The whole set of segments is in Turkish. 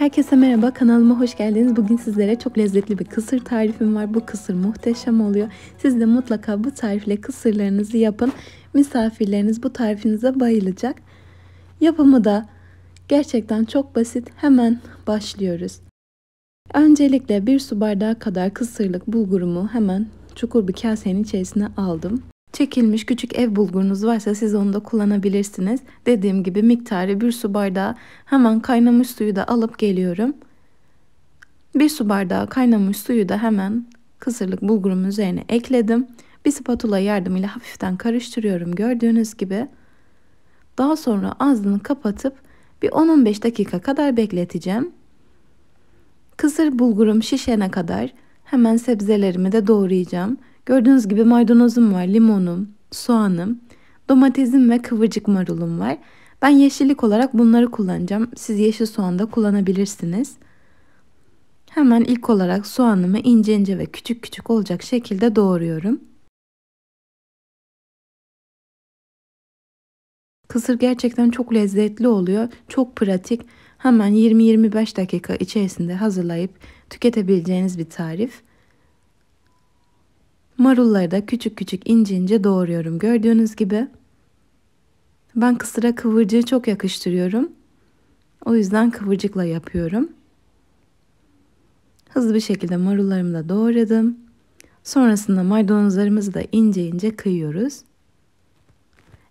Herkese merhaba kanalıma hoş geldiniz. Bugün sizlere çok lezzetli bir kısır tarifim var. Bu kısır muhteşem oluyor. Siz de mutlaka bu tarifle kısırlarınızı yapın. Misafirleriniz bu tarifinize bayılacak. Yapımı da gerçekten çok basit. Hemen başlıyoruz. Öncelikle bir su bardağı kadar kısırlık bulgurumu hemen çukur bir kasenin içerisine aldım. Çekilmiş küçük ev bulgurunuz varsa siz onu da kullanabilirsiniz. Dediğim gibi miktarı bir su bardağı hemen kaynamış suyu da alıp geliyorum. Bir su bardağı kaynamış suyu da hemen kısırlık bulgurumun üzerine ekledim. Bir spatula yardımıyla hafiften karıştırıyorum gördüğünüz gibi. Daha sonra ağzını kapatıp bir 10-15 dakika kadar bekleteceğim. Kısır bulgurum şişene kadar hemen sebzelerimi de doğrayacağım. Gördüğünüz gibi maydanozum var, limonum, soğanım, domatesim ve kıvırcık marulum var. Ben yeşillik olarak bunları kullanacağım. Siz yeşil soğan da kullanabilirsiniz. Hemen ilk olarak soğanımı ince ince ve küçük küçük olacak şekilde doğruyorum. Kısır gerçekten çok lezzetli oluyor. Çok pratik. Hemen 20-25 dakika içerisinde hazırlayıp tüketebileceğiniz bir tarif. Marulları da küçük küçük ince ince doğruyorum gördüğünüz gibi. Ben kısıra kıvırcığı çok yakıştırıyorum. O yüzden kıvırcıkla yapıyorum. Hızlı bir şekilde marullarımı da doğradım. Sonrasında maydanozlarımızı da ince ince kıyıyoruz.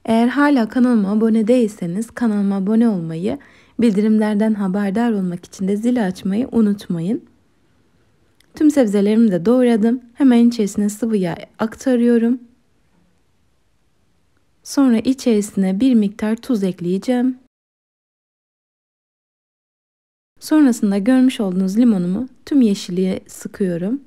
Eğer hala kanalıma abone değilseniz kanalıma abone olmayı, bildirimlerden haberdar olmak için de zili açmayı unutmayın. Tüm sebzelerimi de doğradım. Hemen içerisine sıvı yağ aktarıyorum. Sonra içerisine bir miktar tuz ekleyeceğim. Sonrasında görmüş olduğunuz limonumu tüm yeşilliğe sıkıyorum.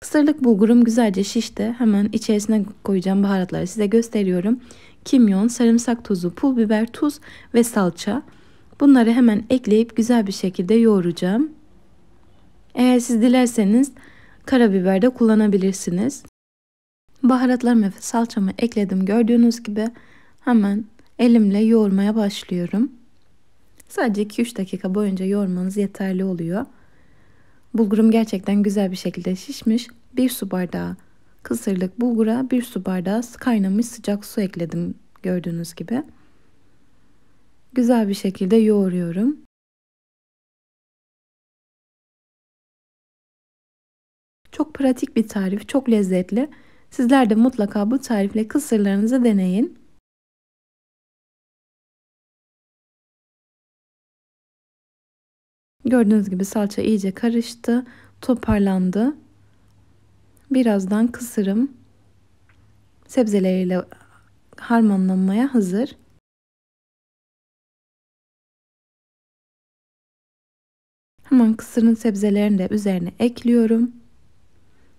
Kısırlık bulgurum güzelce şişti. Hemen içerisine koyacağım baharatları size gösteriyorum. Kimyon, sarımsak tozu, pul biber, tuz ve salça. Bunları hemen ekleyip güzel bir şekilde yoğuracağım. Eğer siz dilerseniz karabiber de kullanabilirsiniz. Baharatlarımı ve salçamı ekledim. Gördüğünüz gibi hemen elimle yoğurmaya başlıyorum. Sadece 2-3 dakika boyunca yoğurmanız yeterli oluyor. Bulgurum gerçekten güzel bir şekilde şişmiş. 1 su bardağı kısırlık bulgura 1 su bardağı kaynamış sıcak su ekledim gördüğünüz gibi güzel bir şekilde yoğuruyorum. Çok pratik bir tarif, çok lezzetli. Sizler de mutlaka bu tarifle kısırlarınızı deneyin. Gördüğünüz gibi salça iyice karıştı, toparlandı. Birazdan kısırım sebzeleriyle harmanlanmaya hazır. Hemen kısırın sebzelerini de üzerine ekliyorum.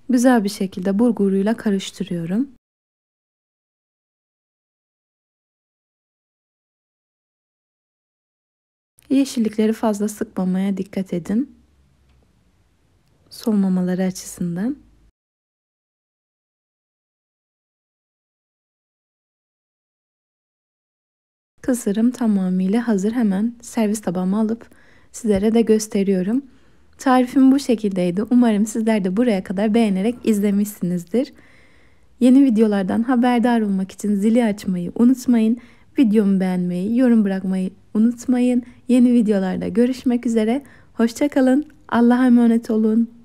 Güzel bir şekilde bulguruyla karıştırıyorum. Yeşillikleri fazla sıkmamaya dikkat edin. Solmamaları açısından. Kısırım tamamıyla hazır. Hemen servis tabağıma alıp sizlere de gösteriyorum. Tarifim bu şekildeydi. Umarım sizler de buraya kadar beğenerek izlemişsinizdir. Yeni videolardan haberdar olmak için zili açmayı unutmayın. Videomu beğenmeyi, yorum bırakmayı unutmayın. Yeni videolarda görüşmek üzere. Hoşçakalın. Allah'a emanet olun.